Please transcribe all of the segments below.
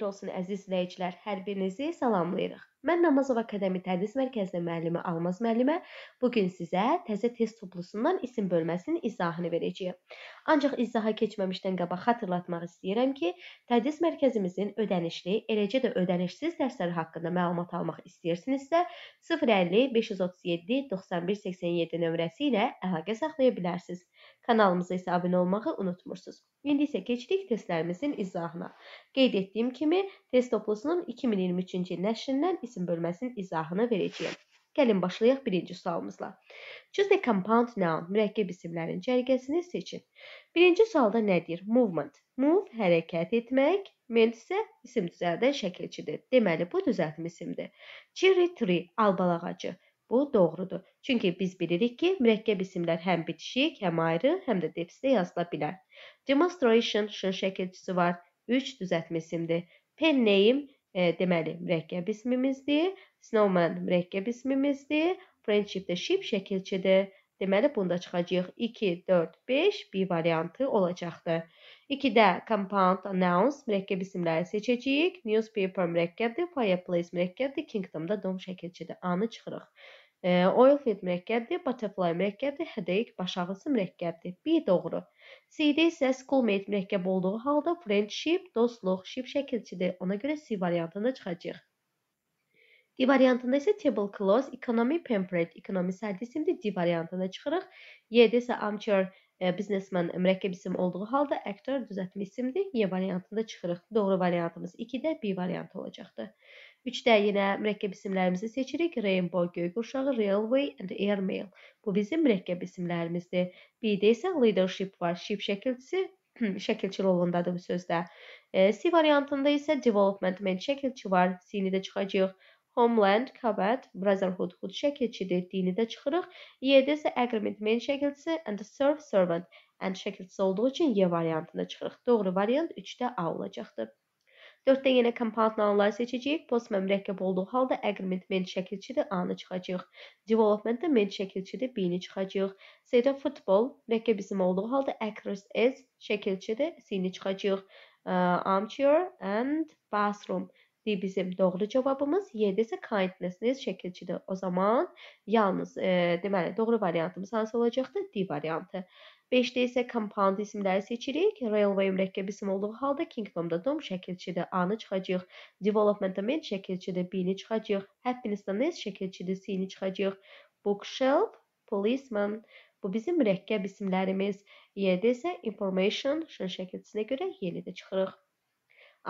xatir olsun əziz izləyicilər, hər birinizi salamlayırıq. Mən Namazov Akademik Tədris Mərkəzinin müəllimi Almaz müəllimə bu gün sizə təzə test toplusundan isim bölməsinin izahını verəcəyəm. Ancaq izaha keçməmişdən qabaq xatırlatmaq istəyirəm ki, tədris mərkəzimizin ödənişli, eləcə də ödənişsiz dərsləri haqqında məlumat almaq istəyirsinizsə, 050 537 9187 nömrəsi ilə əlaqə saxlaya bilərsiniz. Kanalımıza isə abunə olmağı unutmursuz. İndi isə keçdik testlərimizin izahına. Qeyd etdiyim kimi, test toplusunun 2023-cü il nəşrindən isim bölməsinin izahını verəcəyəm. Gəlin başlayaq birinci sualımızla. Choose a compound noun, mürəkkəb isimlərin cərgəsini seçin. Birinci sualda nədir? Movement. Move hərəkət etmək, ment isə isim düzəldən şəkilçidir. Deməli bu düzəltmə isimdir. Cherry tree, albalı ağacı. Bu doğrudur. Çünki biz bilirik ki, mürəkkəb isimlər həm bitişik, həm ayrı, həm də defisdə yazıla bilər. Demonstration şın şəkilçisi var. 3 düzəltmə isimdir. Pen name e, deməli mürəkkəb ismimizdir. Snowman mürəkkəb ismimizdir. Friendship də ship şəkilçidir. Deməli bunda çıxacağıq 2 4 5 B variantı olacaqdır. 2-də compound nouns mürəkkəb isimləri seçəcəyik. Newspaper mürəkkəbdir, fireplace mürəkkəbdir, kingdom da dom şəkilçidir. A-nı çıxırıq. E, Oilfield mürəkkəbdir, Butterfly mürəkkəbdir, Headache baş ağrısı mürəkkəbdir. B doğru. C-də isə schoolmate mürəkkəb olduğu halda friendship, dostluq, ship şəkilçidir. Ona görə C variantında çıxacaq. D variantında isə table close, economy pamphlet, ekonomi sərgisimdir. D variantında çıxırıq. Y-də isə armchair e, biznesmen e, mürəkkəb isim olduğu halda aktor düzəltmə isimdir. Y variantında çıxırıq. Doğru variantımız 2-də B variantı olacaqdı. 3-də yenə mürəkkəb isimlərimizi seçirik. Rainbow göy qurşağı, railway and airmail. Bu bizim mürəkkəb isimlərimizdir. B-də isə leadership var. Ship şəkilçisi şəkilçi rolundadır bu sözdə. E, C variantında isə development man şəkilçi var. C-ni də çıxacağıq. Homeland, Combat, Brotherhood, Hood şəkilçidir, dini də çıxırıq. 7 isə Agreement main şəkilçisi and Serve Servant and şəkilçisi olduğu üçün Y variantında çıxırıq. Doğru variant 3-də A olacaqdır. 4-də yenə compound nounları seçəcəyik. Postman mürəkkəb olduğu halda agreement main şəkilçidir, A-nı çıxacağıq. Development də main şəkilçidir, B-ni çıxacağıq. C-də football mürəkkəb isim olduğu halda actress as şəkilçidir, C-ni çıxacağıq. Uh, armchair and bathroom D bizim doğru cavabımız, Y isə kindness şəkilçidir. O zaman yalnız e, deməli doğru variantımız hansı olacaqdı? D variantı. 5-də isə compound isimləri seçirik. Railway mürəkkəb isim olduğu halda Kingdom'da dom şəkilçidir. A-nı çıxacağıq. Development-da men şəkilçidir. B-ni çıxacağıq. Happiness-da nes şəkilçidir. C-ni çıxacağıq. Bookshelf, policeman. Bu bizim mürəkkəb isimlərimiz. Y-də isə information şın şəkilçisinə görə yeni də çıxırıq.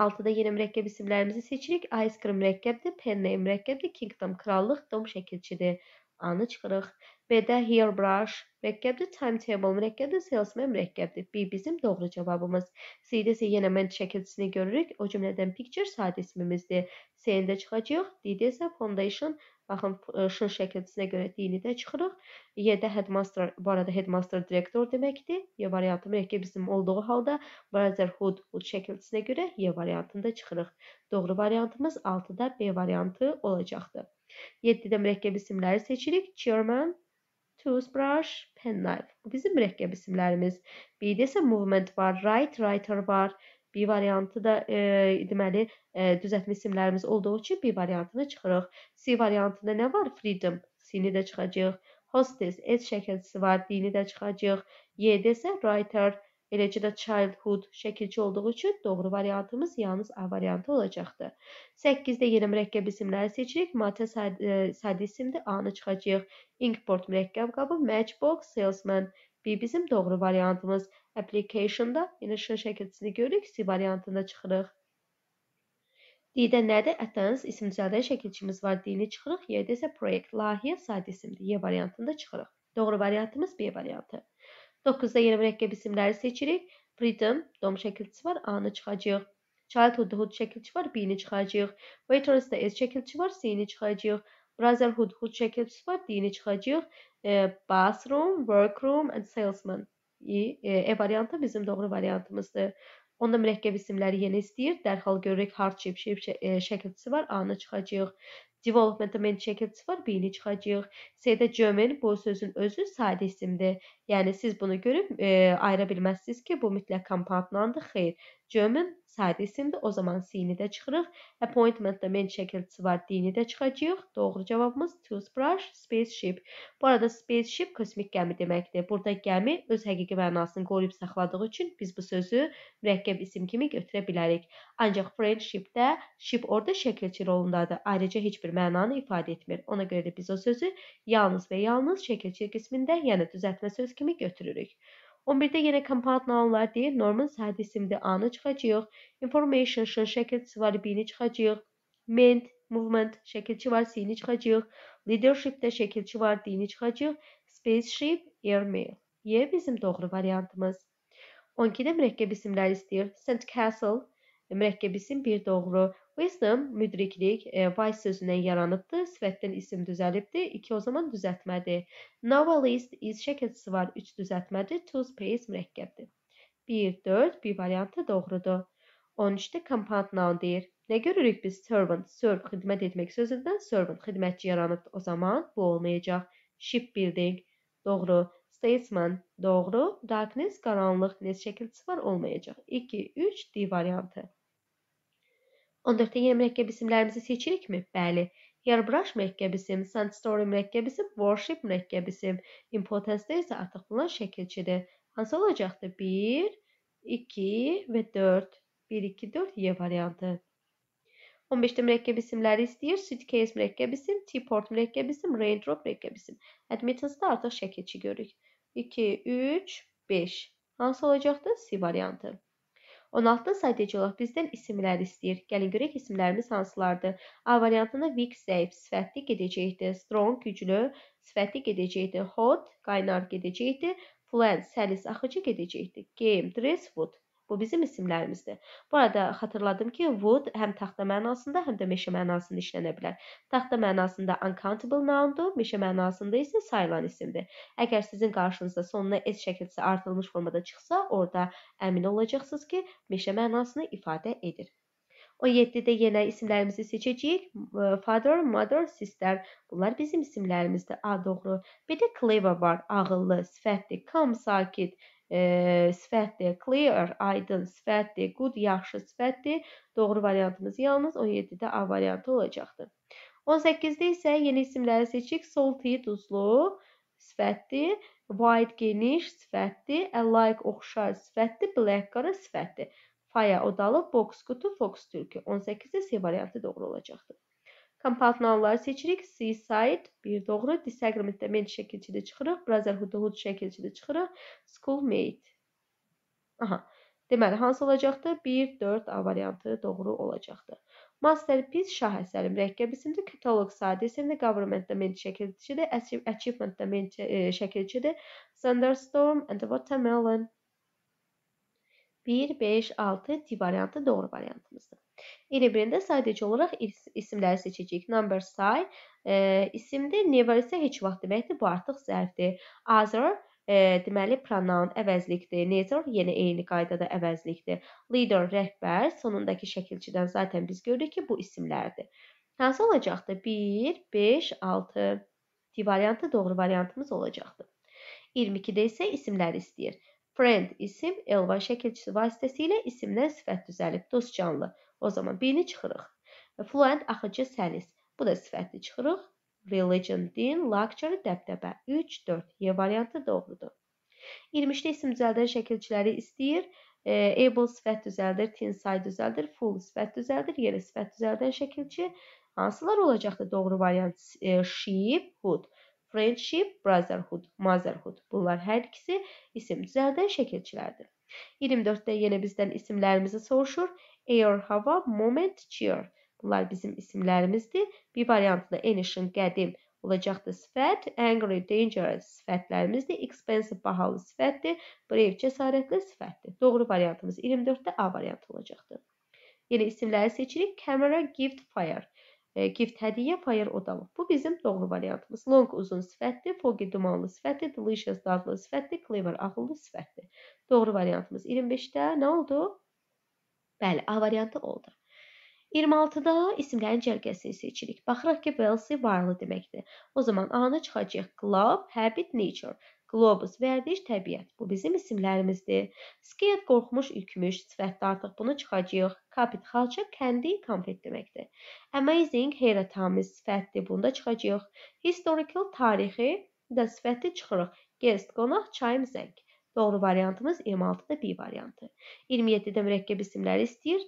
Altıda yenə mürəkkəb isimlərimizi seçirik. Ice Cream mürəkkəbdir, Penne mürəkkəbdir, Kingdom krallıq, dom şəkilçidir. A-nı çıxırıq. B-də hairbrush mürəkkəbdir, timetable mürəkkəbdir, salesman mürəkkəbdir. B bizim doğru cavabımız. C-də isə yenə mən şəkilçisini görürük. O cümlədən picture sadə ismimizdir. C-də çıxacağıq. D-də isə foundation Baxın, e, ş şəkilçisinə görə dini də çıxırıq. Y-də headmaster, bu arada headmaster direktor deməkdir. Y variantı mürəkkəb isim olduğu halda brother hood, hood şəkilçisinə görə Y variantında çıxırıq. Doğru variantımız 6-da B variantı olacaqdır. 7-də mürəkkəb isimləri seçirik. Chairman, toothbrush, penknife. Bu bizim mürəkkəb isimlərimiz. B-də isə movement var, write, writer var, B variantı da e, deməli e, düzəltmə isimlərimiz olduğu üçün B variantını çıxırıq. C variantında nə var? Freedom. C-ni də çıxacağıq. Hostess, S şəkilçisi var, D-ni də çıxacağıq. Y desə writer, eləcə də childhood şəkilçi olduğu üçün doğru variantımız yalnız A variantı olacaqdır. 8-də yenə mürəkkəb isimləri seçirik. Maddə sadə, e, sadə isimdir, A-nı çıxacağıq. Inkport mürəkkəb qabı, matchbox, salesman. B bizim doğru variantımız application-da yenə şın şəkilçisini görürük, C variantında çıxırıq. D-də nədir? Athens isim düzəldən şəkilçimiz var. D-ni çıxırıq. Y-də isə proyekt, layihə, sayt isimdir. Y variantında çıxırıq. Doğru variantımız B variantı. 9-da yenə mürəkkəb isimləri seçirik. Freedom, dom şəkilçisi var. A-nı çıxacağıq. Childhood, hood şəkilçi var. B-ni çıxacağıq. Waitress-də S şəkilçi var. C-ni çıxacağıq. Brotherhood, hood şəkilçisi var. D-ni çıxacağıq. E, bathroom, workroom and salesman. E, e variantı bizim doğru variantımızdır. Onda mürəkkəb isimləri yenə istəyir. Dərhal görürük hard shape, shape e, şəkilçisi var, A-nı çıxacağıq. Development domain şəkilçisi var, B-ni çıxacağıq. C-də domain bu sözün özü sadə isimdir. Yəni siz bunu görüb e, ayıra bilməzsiniz ki, bu mütləq komponentlandır. Xeyr. Domain sahədəsindir. O zaman C-ni də çıxırıq. Appointment-da mən şəkilçisi var, D-ni də çıxacağıq. Doğru cavabımız toothbrush, spaceship. Bu arada spaceship kosmik gəmi deməkdir. Burada gəmi öz həqiqi mənasını qoruyub saxladığı üçün biz bu sözü mürəkkəb isim kimi götürə bilərik. Ancaq friendship-də ship orada şəkilçi rolundadır. Ayrıca heç bir mənanı ifadə etmir. Ona görə də biz o sözü yalnız və yalnız şəkilçi qismində, yəni düzəltmə söz kimi götürürük. 11'de yine kampanyalalar diye Norman Sadi isimli anı çıxacağıq. Information şır şəkilçisi var, B-ni çıxacağıq. Mint, movement şəkilçi var, C-ni çıxacağıq. Leadership-də şəkilçi var, D-ni çıxacağıq. Spaceship, airmail. Y bizim doğru variantımız. 12-də mürəkkəb isimlər istəyir. Sandcastle, mürəkkəb isim bir doğru. Wisdom müdriklik, e, vice sözündən yaranıbdır, sifətdən isim düzəlibdir. 2 o zaman düzəltmədir. Novelist is şəkilçisi var, 3 düzəltmədir. To space mürəkkəbdir. 1 4 bir variantı doğrudur. 13-də compound noun deyir. Nə görürük biz servant, serve xidmət etmək sözündən servant xidmətçi yaranıbdır. O zaman bu olmayacaq. Shipbuilding doğru. Statesman doğru. Darkness qaranlıq. Nə şəkilçisi var olmayacaq. 2 3 D variantı. 14-də yenə mürəkkəb isimlərimizi seçirikmi? Bəli. Hairbrush mürəkkəb isim, Sunstory mürəkkəb isim, Warship mürəkkəb isim. Importance-də isə artıq bunlar şəkilçidir. Hansı olacaqdı? 1, 2 və 4. 1, 2, 4 Y variantı. 15-də mürəkkəb isimləri istəyir. Suitcase mürəkkəb isim, teapot mürəkkəb isim, raindrop mürəkkəb isim. Admittance-də artıq şəkilçi görürük. 2, 3, 5. Hansı olacaqdı? C variantı. 16-da sadəcə olaraq bizdən isimləri istəyir. Gəlin görək isimlərimiz hansılardır. A variantında weak zəif sifətli gedəcəkdi. Strong güclü sifətli gedəcəkdi. Hot qaynar gedəcəkdi. Fluent səlis axıcı gedəcəkdi. Game dress food Bu bizim isimlərimizdir. Bu arada xatırladım ki, would həm taxta mənasında, həm də meşə mənasında işlənə bilər. Taxta mənasında uncountable noundur, meşə mənasında isə sayılan isimdir. Əgər sizin qarşınıza sonuna s şəkildə artılmış formada çıxsa, orada əmin olacaqsınız ki, meşə mənasını ifadə edir. 17-də yenə isimlərimizi seçəcəyik. Father, mother, sister. Bunlar bizim isimlərimizdir. A doğru. Bir də clever var. Ağıllı, sifətli, calm, sakit e, sifətdir. Clear aydın sifətdir. Good yaxşı sifətdir. Doğru variantımız yalnız 17-də A variantı olacaqdır. 18-də isə yeni isimləri seçik. Salty duzlu sifətdir. Wide geniş sifətdir. Alike oxşar sifətdir. Black qara sifətdir. Faya odalı, box qutu, fox tülkü. 18-də C variantı doğru olacaqdır. Compound nounları seçirik. Seaside bir doğru. Disagreement də mate şəkilçidə çıxırıq. Brotherhood hood şəkilçidə çıxırıq. Schoolmate. Aha. Deməli, hansı olacaqdı? 1, 4 A variantı doğru olacaqdı. Masterpiece şah əsəri mürəkkəb isimdir. Katalog sadə isimdir. Government də made şəkilçidir. Achievement də made şəkilçidir. Thunderstorm and Watermelon. 1, 5, 6 D variantı doğru variantımızdır. Elə-birində sadəcə olaraq is isimləri seçəcəyik. Number say e, isimdir, never isə heç vaxt deməkdir. Bu artıq zərfdir. Other e, deməli pronoun əvəzlikdir. Nature yenə eyni qaydada əvəzlikdir. Leader rəhbər, sonundakı şəkilçidən zaten biz gördük ki, bu isimlərdir. Hansı olacaqdı? 1, 5, 6 D variantı doğru variantımız olacaqdı. 22-də isə isimləri istəyir. Friend isim Elva şəkilçisi vasitəsilə isimdən sifət düzəlib, dost canlı. O zaman birini çıxırıq. Fluent axıcı səlis. Bu da sifətli çıxırıq. Religion, din, luxury, dəbdəbə. 3, 4. Y variantı doğrudur. 23-də isim düzəldən şəkilçiləri istəyir. E, able sifət düzəldir, tin say düzəldir, full sifət düzəldir, yeri sifət düzəldən şəkilçi. Hansılar olacaqdı doğru variant? E, sheep, hood, friendship, brotherhood, motherhood. Bunlar hər ikisi isim düzəldən şəkilçilərdir. 24-də yenə bizdən isimlərimizi soruşur air, hava, moment, cheer. Bunlar bizim isimlərimizdir. Bir variantında enişin qədim olacaqdır sifət, angry, dangerous sifətlərimizdir, expensive bahalı sifətdir, brave cəsarətli sifətdir. Doğru variantımız 24-də A variantı olacaqdır. Yeni isimləri seçirik. Camera, gift, fire. E, gift hədiyyə, fire odama. Bu bizim doğru variantımız. Long uzun sifətdir, foggy dumanlı sifətdir, delicious dadlı sifətdir, clever ağıllı sifətdir. Doğru variantımız 25-də nə oldu? Bəli, A variantı oldu. 26-da isimlərin cərgəsini seçirik. Baxırıq ki, Welsi varlı deməkdir. O zaman A-nı çıxacaq. Globe, habit, nature. Globus, vərdiş, təbiət. Bu bizim isimlərimizdir. Scared, qorxmuş, ürkmüş, sifətdə artıq bunu çıxacağıq. Kapit, xalça, kəndi, konfet deməkdir. Amazing, heyrətamiz sifətdir. Bunu da çıxacağıq. Historical, tarixi, da sifəti çıxırıq. Guest, qonaq, çayım, zəng. Doğru variantımız 26-da B variantı. 27-də mürəkkəb isimləri istəyir.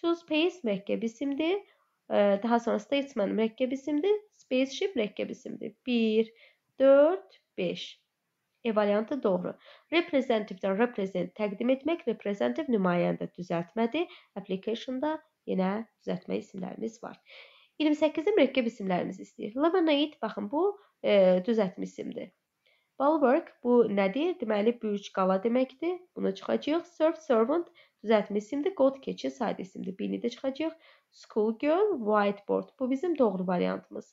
To space mürəkkəb isimdir. Daha sonra statesman mürəkkəb isimdir. Spaceship mürəkkəb isimdir. 1, 4, 5. E variantı doğru. Representative-dən represent təqdim etmək, representative nümayəndə düzəltmədir. Application-da yenə düzəltmə isimlərimiz var. 28-də mürəkkəb isimlərimiz istəyir. Lemonade, baxın bu e, düzəltmə isimdir. Bulwark bu nədir? Deməli bürc qala deməkdir. Buna çıxacağıq. Serve servant düzəltmə isimdir. God keçi sadə isimdir. Birini də çıxacağıq. School girl, whiteboard. Bu bizim doğru variantımız.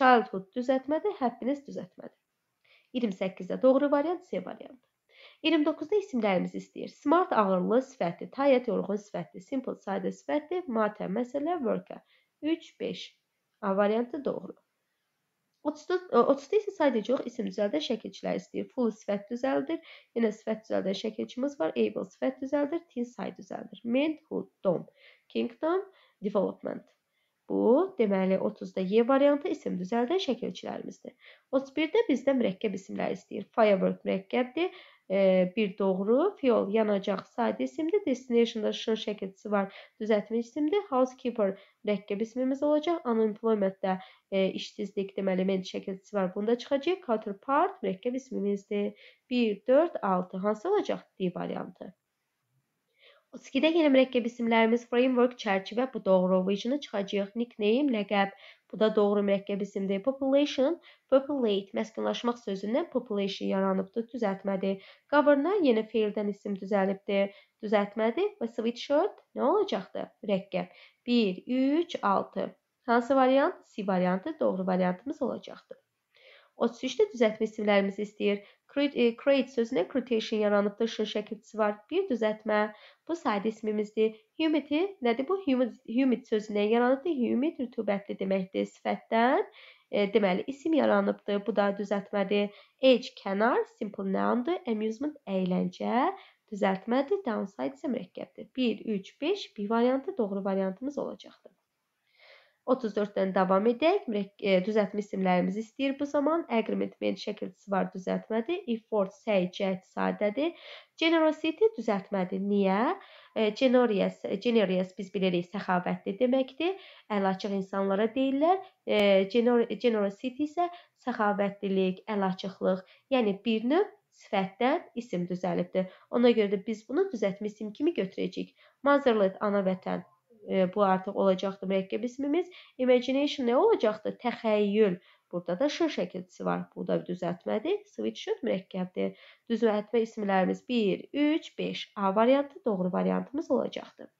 Childhood düzəltmədir, happiness düzəltmədir. 28-də doğru variant C variantı. 29-da isimlərimizi istəyir. Smart ağırlı sifətdir, tayət yorğun sifətdir, simple sadə sifətdir, matə məsələ worker. 3 5. A variantı doğru. 30-da isə sadəcə yox, isim düzəldən şəkilçilər istəyir. Full sifət düzəldir. Yenə sifət düzəldən şəkilçimiz var. Able sifət düzəldir. Tinsay düzəldir. Manhood, dom. Kingdom, development. Bu, deməli 30-da Y variantı isim düzəldən şəkilçilərimizdir. 31-də bizdə mürəkkəb isimlər istəyir. Firework mürəkkəbdir bir doğru, fuel yanacaq saydı isimli, destination-da şın şəkilçisi var, düzəltmə isimli, housekeeper rəqqəb ismimiz olacaq, unemployment-də e, işsizlik deməli ment şəkilçisi var, bunda çıxacaq, counterpart rəqqəb ismimizdir. 1, 4, 6 hansı olacaq D variantı? 32-də yenə mürəkkəb isimlərimiz framework, çərçivə, bu doğru, vision-ı çıxacaq, nickname, ləqəb, Bu da doğru mürəkkəb isimdir. Population, populate məskunlaşmaq sözündən population yaranıbdır, düzəltmədir. Governor yenə feildən isim düzəlibdir, düzəltmədir və sweatshirt nə olacaqdı? Mürəkkəb. 1 3 6. Hansı variant? C variantı doğru variantımız olacaqdır. 33-də düzəltmə isimlərimizi istəyir create e, sözünə creation yaranıb da ışın şəkilçisi var. Bir düzəltmə. Bu sayda ismimizdir. Humidity nədir bu? Humid, humid sözünə yaranıb da humid rütubətli deməkdir sifətdən. E, deməli isim yaranıbdır. Bu da düzəltmədir. Edge kənar, simple noundur. Amusement əyləncə, düzəltmədir. Downside isə mürəkkəbdir. 1 3 5 B variantı doğru variantımız olacaq. 34-dən davam edək. E, düzəltmə isimlərimizi istəyir bu zaman. Agreement main şəkilçisi var düzəltmədir. Effort səy cəhət sadədir. Generosity düzəltmədir. Niyə? E, generous, e, generous biz bilirik səxavətli deməkdir. Əlaçıq insanlara deyirlər. E, gener generosity isə səxavətlilik, əlaçıqlıq, yəni bir növ sifətdən isim düzəlibdir. Ona görə də biz bunu düzəltmə isim kimi götürəcəyik. Motherland ana vətən e, bu artıq olacaqdı mürəkkəb ismimiz. Imagination nə olacaqdı? Təxəyyül. Burada da ş şəkilçisi var. Bu da düzəltmədir. Switch shoot mürəkkəbdir. Düzəltmə isimlərimiz 1, 3, 5. A variantı doğru variantımız olacaqdır.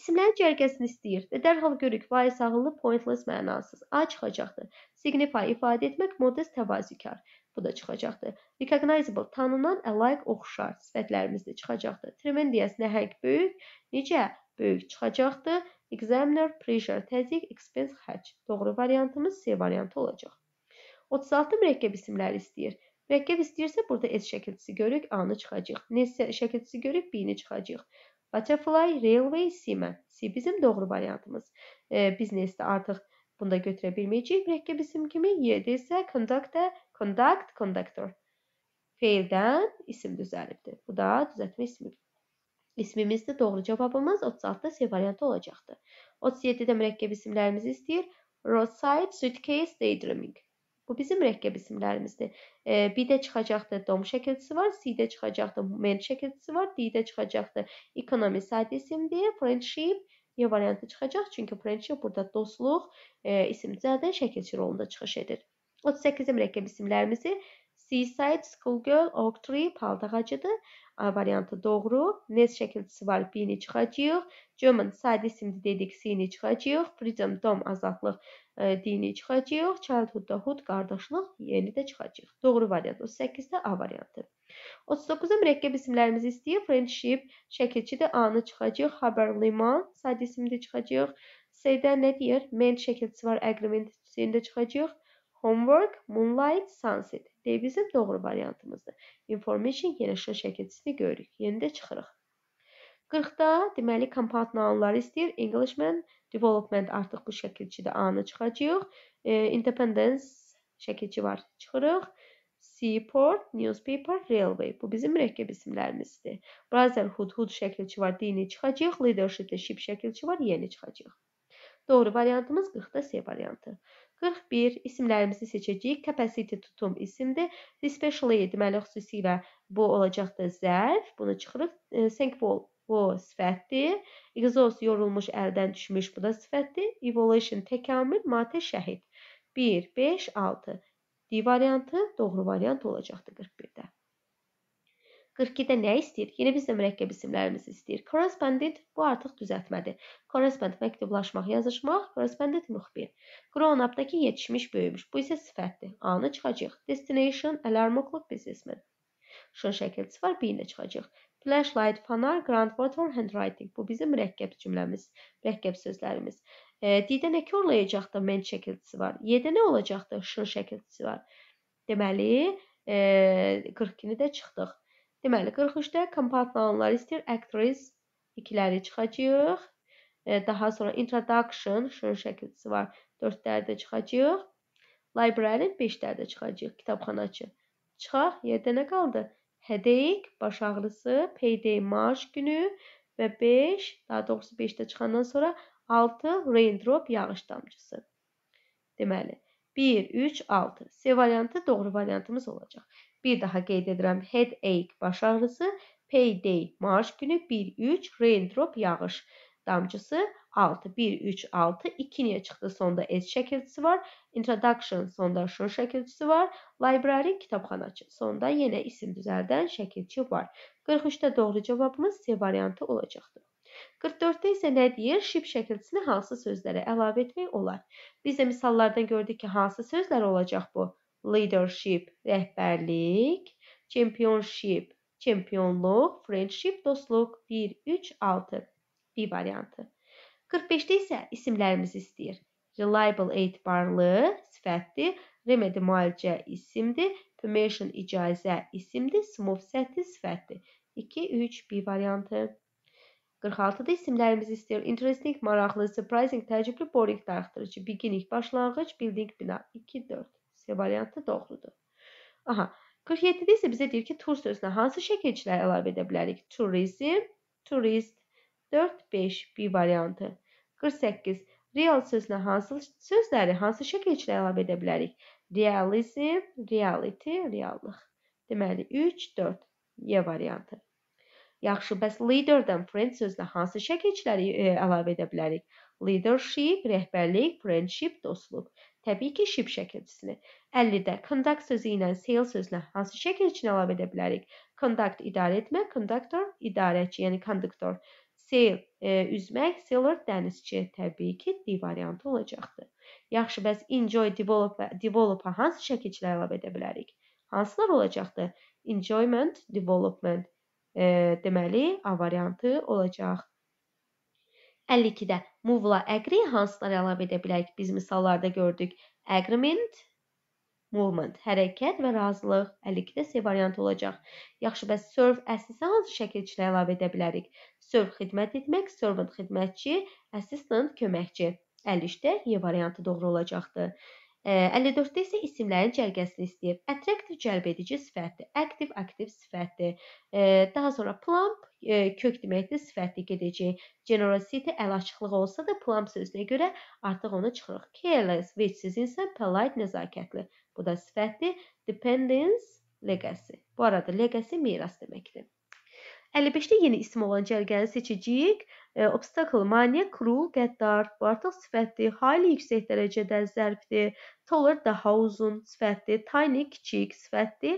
İsimlərin cərgəsini istəyir və dərhal görürük, vay sağlı, pointless mənasız. A çıxacaqdır. Signify ifadə etmək, modest təvazükar. Bu da çıxacaqdır. Recognizable, tanınan, alike, oxşar sifətlərimiz də çıxacaqdır. Tremendous, nəhəng, böyük. Necə? böyük çıxacaqdır. Examiner, pressure, təzyiq, expense, xərc. Doğru variantımız C variantı olacaq. 36 mürəkkəb isimləri istəyir. Mürəkkəb istəyirsə burada S şəkilçisi görürük, A-nı çıxacaq. Nes şəkilçisi görürük, B-ni çıxacaq. Butterfly, railway, seaman. C bizim doğru variantımız. E, business-də artıq bunda götürə bilməyəcəyik. Mürəkkəb isim kimi Y-də isə conductor, conduct, conductor. Faildən isim düzəlibdir. Bu da düzəltmə ismidir. İsmimizdə doğru cavabımız 36-da C variantı olacaqdı. 37-də mürəkkəb isimlərimizi istəyir. Roadside, suitcase, daydreaming. Bu bizim mürəkkəb isimlərimizdir. E, B-də çıxacaqdı dom şəkilçisi var, C-də çıxacaqdı men şəkilçisi var, D-də çıxacaqdı economy side isimdir, friendship Y variantı çıxacaq, çünki friendship burada dostluq e, isimcədə şəkilçi rolunda çıxış edir. 38-də mürəkkəb isimlərimizi Seaside Schoolgirl Oak Tree palıd ağacıdır. A variantı doğru. Nes şəkilçisi var. B-ni çıxacağıq. German side isimli dedik. C-ni çıxacağıq. Freedom, dom, azadlıq e, D-ni çıxacağıq. Childhood da hood, qardaşlıq yeni də çıxacağıq. Doğru variant. 38-də A variantı. 39-da mürəkkəb isimlərimizi istəyir. Friendship şəkilçi də A-nı çıxacağıq. Haber, liman side isimli çıxacağıq. C-də nə deyir? Man şəkilçisi var. Agreement C-ni də çıxacağıq. Homework, Moonlight, Sunset deyə bizim doğru variantımızdır. Information yerləşən şəkilçisini görürük. Yeni də çıxırıq. 40-da deməli kompound nounları istəyir. Englishman, development artıq bu şəkilçidə A-nı çıxacağıq. E, independence şəkilçi var. Çıxırıq. Seaport, newspaper, railway. Bu bizim mürəkkəb isimlərimizdir. Brotherhood, hood şəkilçi var. Dini çıxacağıq. Leadership-də ship şəkilçi var. Yeni çıxacağıq. Doğru variantımız 40-da C variantı. 41 isimlərimizi seçəcəyik. Capacity tutum isimdir. Especially deməli xüsusilə bu olacaqdır zərf. Bunu çıxırıq. E, think ball bu sifətdir. Exhaust yorulmuş, əldən düşmüş bu da sifətdir. Evolution təkamül, matə şəhid. 1 5 6. D variantı doğru variant olacaqdır 41-də. 42-də nə istəyir? Yenə biz də mürəkkəb isimlərimizi istəyir. Correspondent bu artıq düzəltmədir. Correspond məktublaşmaq, yazışmaq, correspondent müxbir. Grown up-dakı yetişmiş, böyümüş. Bu isə sifətdir. A-nı çıxacağıq. Destination alarmoqluq businessman. Şun şəkilçisi var, B ilə çıxacağıq. Flashlight, fanar, grand water, handwriting. Bu bizim mürəkkəb cümləmiz, mürəkkəb sözlərimiz. E, D-də nə körləyəcəkdir? Mən şəkilçisi var. Y-də nə olacaqdır? Şın şəkilçisi var. Deməli, e, 42-ni də çıxdıq. Deməli 43-də kompartmanlar istəyir. Actress ikiləri çıxacağıq. E, daha sonra introduction şunun şəkilçisi var. 4-də çıxacağıq. Library 5-də də çıxacağıq. Kitabxanaçı. Çıxaq. Yerdə nə qaldı? Headache, baş ağrısı, payday maaş günü və 5, daha doğrusu 5-də çıxandan sonra 6 raindrop yağış damcısı. Deməli 1 3 6 C variantı doğru variantımız olacaq. Bir daha qeyd edirəm. Headache baş ağrısı, payday maaş günü 1-3, raindrop yağış damcısı 6, 1, 3, 6, 2 niyə çıxdı? Sonda S şəkilçisi var. Introduction sonda şun şəkilçisi var. Library kitabxanaçı. Sonda yenə isim düzəldən şəkilçi var. 43-də doğru cavabımız C variantı olacaqdır. 44-də isə nə deyir? Ship şəkilçisini hansı sözlərə əlavə etmək olar? Biz də misallardan gördük ki, hansı sözlər olacaq bu? leadership rəhbərlik, championship çempionluq, friendship dostluq 1 3 6 B variantı. 45-də isə isimlərimizi istəyir. Reliable etibarlı, sifətli, remedy müalicə isimdir, permission icazə isimdir, smooth səthi sifətdir. 2 3 B variantı. 46-da isimlərimizi istəyir. Interesting, maraqlı, surprising, təəccüblü, boring, darıxdırıcı, beginning, başlanğıc, building, bina. 2 4. C variantı doğrudur. Aha, 47-də isə bizə deyir ki, tur sözünə hansı şəkilçiləri əlavə edə bilərik? Turizm, turist, 4, 5, B variantı. 48. Real sözünə hansı sözləri, hansı şəkilçiləri əlavə edə bilərik? Realizm, reality, reallıq. Deməli, 3, 4, Y variantı. Yaxşı, bəs leaderdən friend sözünə hansı şəkilçiləri e, əlavə edə bilərik? Leadership, rəhbərlik, friendship, dostluq. Təbii ki, ship şəkilçisini. 50-də conduct sözü ilə sail sözünə hansı şəkil üçün əlavə edə bilərik? Conduct idarə etmə, conductor idarəçi, yəni konduktor. Sail e, üzmək, sailor dənizçi. Təbii ki, D variantı olacaqdı. Yaxşı, bəs enjoy develop develop hansı şəkilçilə əlavə edə bilərik? Hansılar olacaqdı? Enjoyment, development. E, deməli, A variantı olacaq. 52-də Move-la agree hansıları əlavə edə bilərik? Biz misallarda gördük. Agreement, movement, hərəkət və razılıq. 52-də C variantı olacaq. Yaxşı, bəs serve əsasən hansı şəkil içində əlavə edə bilərik? Serve xidmət etmək, servant xidmətçi, assistant köməkçi. 53-də E variantı doğru olacaqdır. 54-də isə isimlərin cərgəsini istəyib. Attractive cəlbedici sifətdir, active aktiv sifətdir. Daha sonra plump e, kök deməkdir, sifətli gedəcək. Generosity əl açıqlıq olsa da plump sözünə görə artıq onu çıxırıq. Careless, vecsiz insan, polite, nəzakətli. Bu da sifətdir. Dependence, legacy. Bu arada legacy miras deməkdir. 55-də yeni isim olan cərgəni seçəcəyik obstacle, maneə kru, qəddar, bu artıq sifətdir, hayli yüksək dərəcədə zərfdir, taller daha uzun sifətdir, tiny kiçik sifətdir,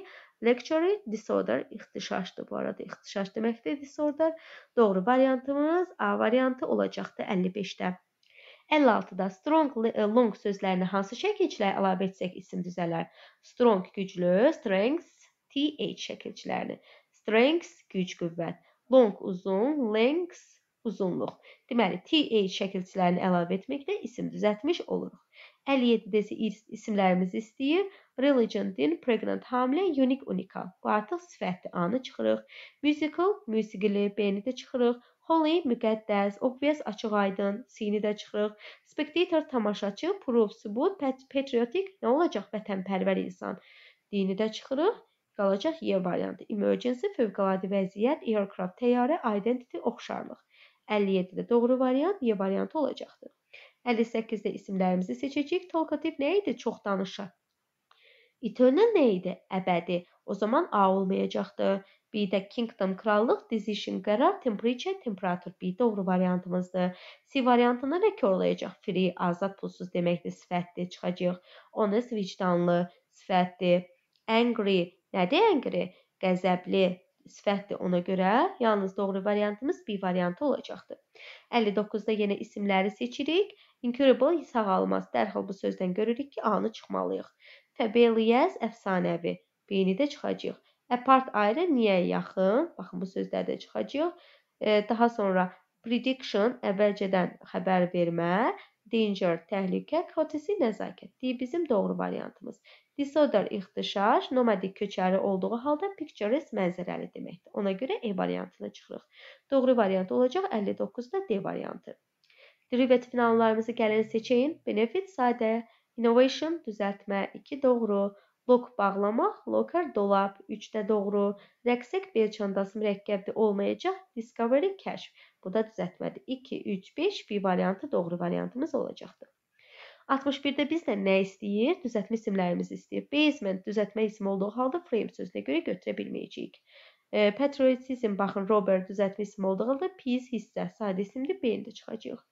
lecture disorder ixtişaşdır. Bu arada ixtişaş deməkdir disorder. Doğru variantımız A variantı olacaqdı 55-də. 56-da strong, e, long sözlərini hansı şəkilçilərə əlavə etsək isim düzələr? Strong güclü, strengths, th şəkilçilərini. Strengths güc, qüvvət. Long uzun, lengths uzunluq. Deməli, TH e şəkilçilərini əlavə etməklə isim düzəltmiş oluruq. 57-dəsi isimlərimizi istəyir. Religion, din, pregnant, hamilə, unique, unikal. Bu artıq sifətdir. A-nı çıxırıq. Musical, musiqili, B-ni də çıxırıq. Holy, müqəddəs, obvious, açıq-aydın, C-ni də çıxırıq. Spectator, tamaşaçı, proof, sübut, patriotic, nə olacaq? Vətənpərvər insan. D-ni də çıxırıq. Qalacaq Y variantı. Emergency, fövqəladə vəziyyət, aircraft, təyyarə, identity, oxşarlıq. 57-də doğru variant Y variantı olacaqdır. 58-də isimlərimizi seçəcəyik. Talkativ nə idi? Çox danışa. İtönə nə idi? Əbədi. O zaman A olmayacaqdır. B-də Kingdom krallıq, decision qərar, temperature, temperatur B doğru variantımızdır. C variantını rekorlayacaq. Free azad pulsuz deməkdir, sifətdir, çıxacaq. Honest vicdanlı sifətdir. Angry nədir angry? Qəzəbli, sifətdir. Ona görə yalnız doğru variantımız B variantı olacaqdır. 59-da yenə isimləri seçirik. Incurable sağalmaz. Dərhal bu sözdən görürük ki, A-nı çıxmalıyıq. Fəbeliyəz əfsanəvi. B-ni də çıxacağıq. Apart ayrı, niyə yaxın? Baxın, bu sözlərdə çıxacağıq. E, daha sonra prediction əvvəlcədən xəbər vermə danger təhlükə, xotisi nəzakət. D bizim doğru variantımız. Disorder ixtişaş, nomadik köçəri olduğu halda picturesque mənzərəli deməkdir. Ona görə E variantına çıxırıq. Doğru variant olacaq 59-da D variantı. Derivativ finallarımızı gəlin seçin. Benefit sadə, innovation düzəltmə 2 doğru, Lok bağlamaq, loker dolap, 3-də doğru, rəqsək belçandası mürəkkəbli olmayacaq, discovery kəşf. Bu da düzəltmədir. 2, 3, 5 B variantı doğru variantımız olacaqdır. 61-də bizdən nə istəyir? Düzəltmə isimlərimizi istəyir. Basement düzəltmə ismi olduğu halda frame sözünə görə götürə bilməyəcəyik. E, patriotism, baxın, Robert düzəltmə ismi olduğu halda peace hissə, sadə isimdir, B-də çıxacaq.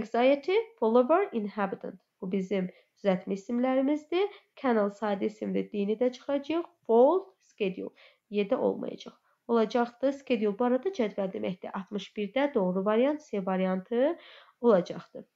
Anxiety, follower, inhabitant. Bu bizim düzəltmə isimlərimizdir. Canal sadə isimli dini də çıxacaq. Full schedule 7 olmayacaq. Olacaqdır. Schedule bu arada cədvəl deməkdir. 61-də doğru variant C variantı olacaqdır.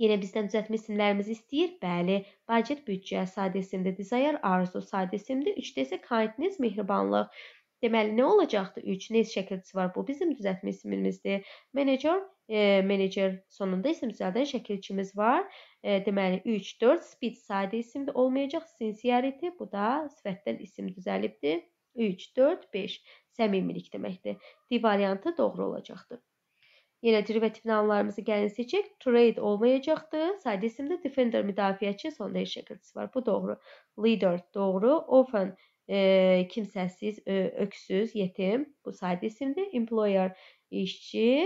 Yenə bizdən düzəltmə isimlərimizi istəyir. Bəli, budget büdcə sadə isimdə desire, arzu sadə isimdə, 3-də isə kindness mehribanlıq. Deməli nə olacaqdı? 3 nə şəkilçisi var? Bu bizim düzəltmə isimimizdir. Manager e, menecer sonunda isim düzəldən şəkilçimiz var. E, deməli 3 4 speed sadə isim də olmayacaq. Sincerity bu da sifətdən isim düzəlibdir. 3 4 5 səmimilik deməkdir. D variantı doğru olacaqdır. Yenə derivativ namlarımızı gəlin seçək. Trade olmayacaqdı. Sadə isimdə defender müdafiəçi sonda şəkilçisi var. Bu doğru. Leader doğru. Often e, kimsəsiz, e, öksüz, yetim. Bu sadə isimdir. Employer işçi,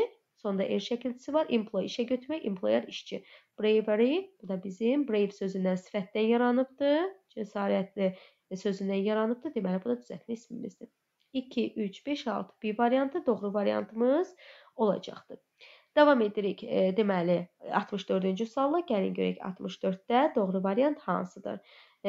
Sonda er şəkilçisi var. Employ işə götürmək, employer işçi. Bravery bu da bizim brave sözündən sifətdən yaranıbdı. Cəsarətli e, sözündən yaranıbdı. Deməli bu da düzəltmə ismimizdir. 2 3 5 6 B variantı doğru variantımız olacaqdır. Davam edirik. E, deməli 64-cü sualla gəlin görək 64-də doğru variant hansıdır?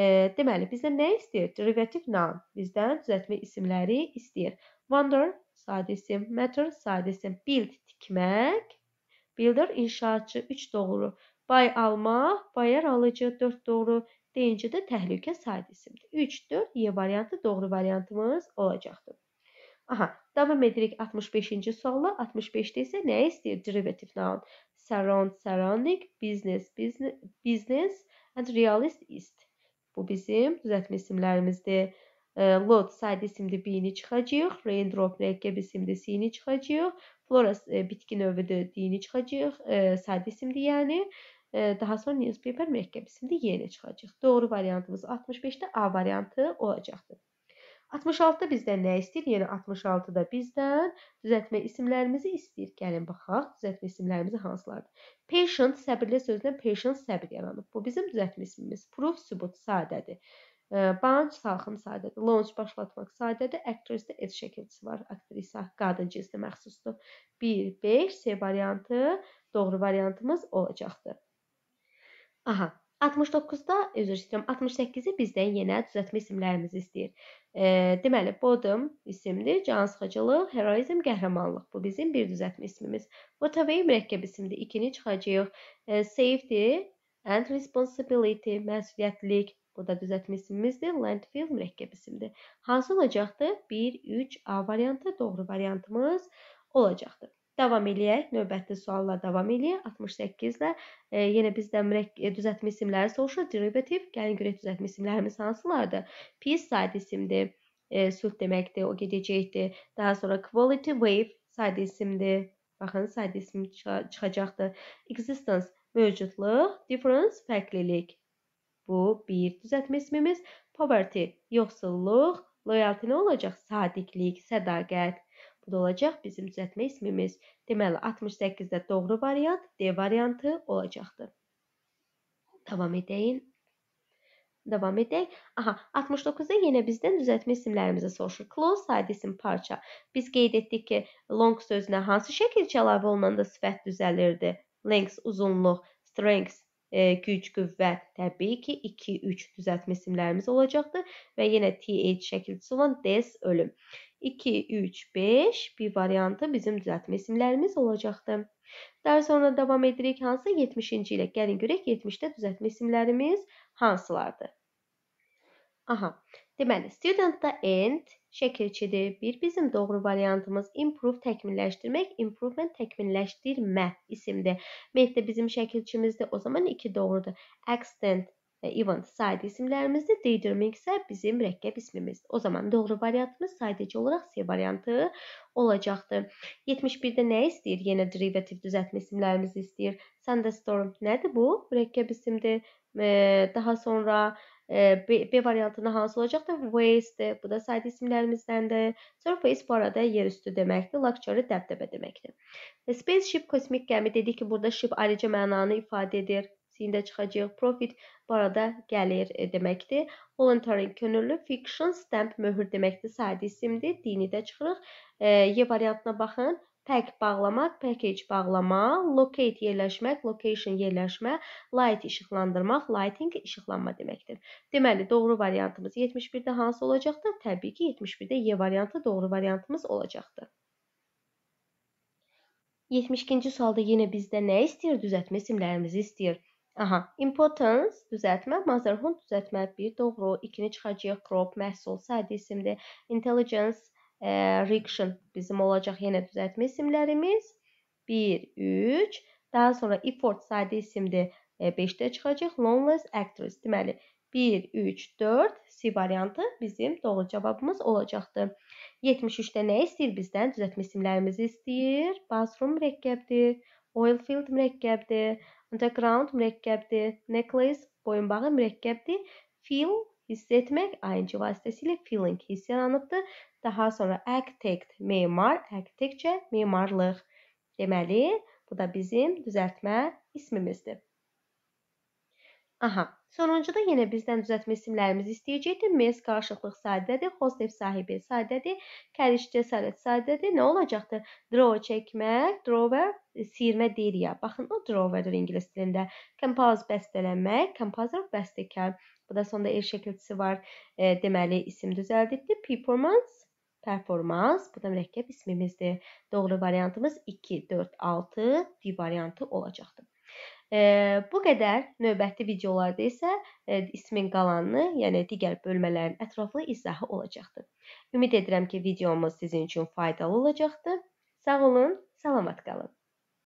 E, deməli, bizdən nə istəyir? Derivativ noun bizdən düzəltmə isimləri istəyir. Wonder sadə isim, matter sadə isim, build tikmək, builder inşaatçı 3 doğru, bay almaq, bayar alıcı 4 doğru, deyincə də təhlükə sadə isimdir. 3 4 Y variantı doğru variantımız olacaqdır. Aha, davam edirik 65-ci sualla. 65-də isə nə istəyir derivativ noun? Surround, surrounding, business, business, business and realist ist. Bu bizim düzəltmə isimlərimizdir. E, Load sayt isimli B-ni çıxacağıq, raindrop mürəkkəb isimli C-ni çıxacağıq, flora e, bitki növüdür D-ni çıxacağıq, e, sayt isimli yəni. Daha sonra newspaper mürəkkəb isimli Y-ni çıxacağıq. Doğru variantımız 65-də A variantı olacaqdır. 66 bizdən nə istəyir? Yenə yəni 66 da bizdən düzəltmə isimlərimizi istəyir. Gəlin baxaq, düzəltmə isimlərimizi hansılardır? Patient səbirli sözlə patient səbir yaranıb. Bu bizim düzəltmə ismimiz. Proof sübut sadədir. Bunch salxım sadədir. Launch başlatmaq sadədir. Actress də et şəkilçisi var. Aktrisa qadın cinsinə məxsusdur. 1 5 C variantı doğru variantımız olacaqdır. Aha, 69-da, üzr istəyirəm, 68-i bizdən yenə düzəltmə isimlərimizi istəyir. E, deməli, bodom isimdir, can sıxıcılıq, heroizm, qəhrəmanlıq. Bu bizim bir düzəltmə ismimiz. Waterway mürəkkəb isimdir. 2-ni çıxacağıq. E, safety and responsibility, məsuliyyətlilik. Bu da düzəltmə isimimizdir. Landfill mürəkkəb isimdir. Hansı olacaqdır? 1, 3, A variantı doğru variantımız olacaqdır. Davam eləyək. Növbəti sualla davam eləyək. 68 ilə e, yenə bizdən mürəkkə e, düzəltmə isimləri soruşur. Derivativ, gəlin görək düzəltmə isimlərimiz hansılardır? Piece side isimdir. E, sülh deməkdir, o gedəcəkdir. Daha sonra quality wave side isimdir. Baxın, side isim çıxa, çıxacaqdır. Existence mövcudluq, difference fərqlilik. Bu bir düzəltmə ismimiz. Poverty yoxsulluq, loyalty nə olacaq? Sadiqlik, sədaqət. Bu da olacaq bizim düzəltmə ismimiz. Deməli 68-də doğru variant D variantı olacaqdır. Davam edəyin. Davam edək. Aha, 69-da yenə bizdən düzəltmə isimlərimizi soruşur. Close sadə isim parça. Biz qeyd etdik ki, long sözünə hansı şəkil əlavə olunanda sifət düzəlirdi? Length uzunluq, strength e, güc, qüvvət. Təbii ki, 2, 3 düzəltmə isimlərimiz olacaqdır və yenə th şəkilçisi olan des ölüm. 2, 3, 5 bir variantı bizim düzəltmə isimlərimiz olacaqdır. Daha sonra davam edirik. Hansı 70-ci ilə? Gəlin görək 70-də düzəltmə isimlərimiz hansılardır? Aha. Deməli, studentda and şəkilçidir. Bir bizim doğru variantımız improve təkmilləşdirmək, improvement təkmilləşdirmə isimdir. Mehdə bizim şəkilçimizdir. O zaman iki doğrudur. Extend event sayt isimlərimizdir. Determinant isə bizim mürəkkəb ismimiz. O zaman doğru variantımız sadəcə olaraq C variantı olacaqdır. 71-də nə istəyir? Yenə derivativ düzəltmə isimlərimizi istəyir. Sandstorm nədir bu? Mürəkkəb isimdir. Daha sonra B, B variantında hansı olacaqdır? Waste, bu da sayda isimlərimizdəndir. Surface bu arada yer üstü deməkdir. Luxury dəbdəbə deməkdir. Spaceship kosmik gəmi dedik ki, burada ship ayrıca mənanı ifadə edir sində çıxacaq profit barada gəlir e, deməkdir. Voluntary könüllü fiction stamp möhür deməkdir. Sadə isimdir. Dini də çıxırıq. E, y variantına baxın. Pack bağlamaq, package bağlama, locate yerləşmək, location yerləşmə, light işıqlandırmaq, lighting işıqlanma deməkdir. Deməli, doğru variantımız 71-də hansı olacaqdır? Təbii ki, 71-də Y variantı doğru variantımız olacaqdır. 72-ci sualda yenə bizdə nə istəyir? Düzəltmə isimlərimizi istəyir. Aha, importance düzəltmə, motherhood düzəltmə, bir doğru, ikini çıxacağıq, crop məhsul sadə isimdir. Intelligence, e, reaction bizim olacaq yenə düzəltmə isimlərimiz. 1 3, daha sonra effort sadə isimdir. 5-də e, çıxacaq. Loneless actress. Deməli 1 3 4 C variantı bizim doğru cavabımız olacaqdır. 73-də nə istəyir bizdən? Düzəltmə isimlərimizi istəyir. Bathroom mürəkkəbdir. Oilfield mürəkkəbdir, underground mürəkkəbdir, necklace boyunbağı mürəkkəbdir. Feel hiss etmək ing vasitəsilə feeling hiss yaranıbdır. Daha sonra architect memar, architecture memarlıq. Deməli, bu da bizim düzəltmə ismimizdir. Aha. Sonuncuda yenə bizdən düzəltmə isimlərimizi istəyəcəkdir. Mes qarşılıqlıq sadədir, Xostev sahibi sadədir, Kəriş cəsarət sadədir. Nə olacaqdı? Draw çəkmək, drawer, sirmə deyir ya. Baxın o drawerdir ingilis dilində. Compose bəstələnmək, composer bəstəkar. Bu da sonda el şəkilçisi var. E, deməli isim düzəldibdi. Performance performans, bu da mürəkkəb ismimizdir. Doğru variantımız 2, 4, 6 D variantı olacaqdır. Bu qədər. Növbəti videolarda isə e, ismin qalanını, yəni digər bölmələrin ətraflı izahı olacaqdır. Ümid edirəm ki, videomuz sizin üçün faydalı olacaqdır. Sağ olun, salamat qalın.